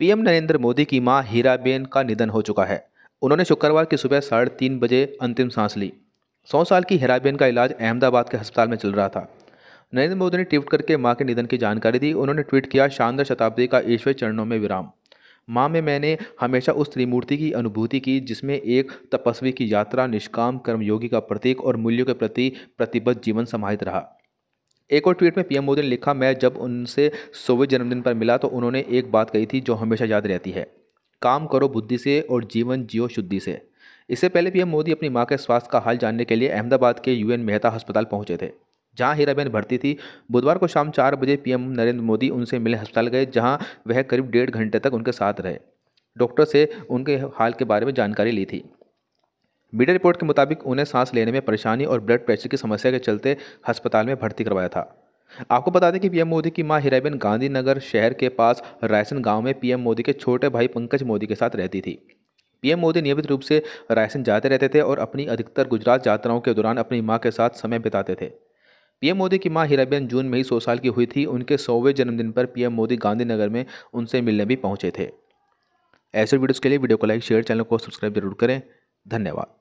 PM Narendra Modi की मां हीराबेन का निधन हो चुका है उन्होंने शुक्रवार की सुबह साढ़े तीन बजे अंतिम सांस ली सौ साल की हीराबेन का इलाज अहमदाबाद के अस्पताल में चल रहा था नरेंद्र मोदी ने ट्वीट करके मां के निधन की जानकारी दी उन्होंने ट्वीट किया शानदार शताब्दी का ईश्वर चरणों में विराम माँ में मैंने हमेशा उस त्रिमूर्ति की अनुभूति की जिसमें एक तपस्वी की यात्रा निष्काम कर्मयोगी का प्रतीक और मूल्यों के प्रति प्रतिबद्ध जीवन समाहित रहा एक और ट्वीट में पीएम मोदी ने लिखा मैं जब उनसे सोवे जन्मदिन पर मिला तो उन्होंने एक बात कही थी जो हमेशा याद रहती है काम करो बुद्धि से और जीवन जियो शुद्धि से इससे पहले पीएम मोदी अपनी मां के स्वास्थ्य का हाल जानने के लिए अहमदाबाद के यूएन मेहता अस्पताल पहुंचे थे जहां हीराबेन भर्ती थी बुधवार को शाम चार बजे पीएम नरेंद्र मोदी उनसे मिले अस्पताल गए जहां वह करीब डेढ़ घंटे तक उनके साथ रहे डॉक्टर से उनके हाल के बारे में जानकारी ली थी मीडिया रिपोर्ट के मुताबिक उन्हें सांस लेने में परेशानी और ब्लड प्रेशर की समस्या के चलते अस्पताल में भर्ती करवाया था आपको बता दें कि पीएम मोदी की मां हिराबेन गांधीनगर शहर के पास रायसन गांव में पीएम मोदी के छोटे भाई पंकज मोदी के साथ रहती थी पीएम मोदी नियमित रूप से रायसन जाते रहते थे और अपनी अधिकतर गुजरात यात्राओं के दौरान अपनी माँ के साथ समय बिताते थे पीएम मोदी की मां हीराबेन जून में ही सौ साल की हुई थी उनके सौवें जन्मदिन पर पीएम मोदी गांधीनगर में उनसे मिलने भी पहुंचे थे ऐसे वीडियोज़ के लिए वीडियो को लाइक शेयर चैनल को सब्सक्राइब जरूर करें धन्यवाद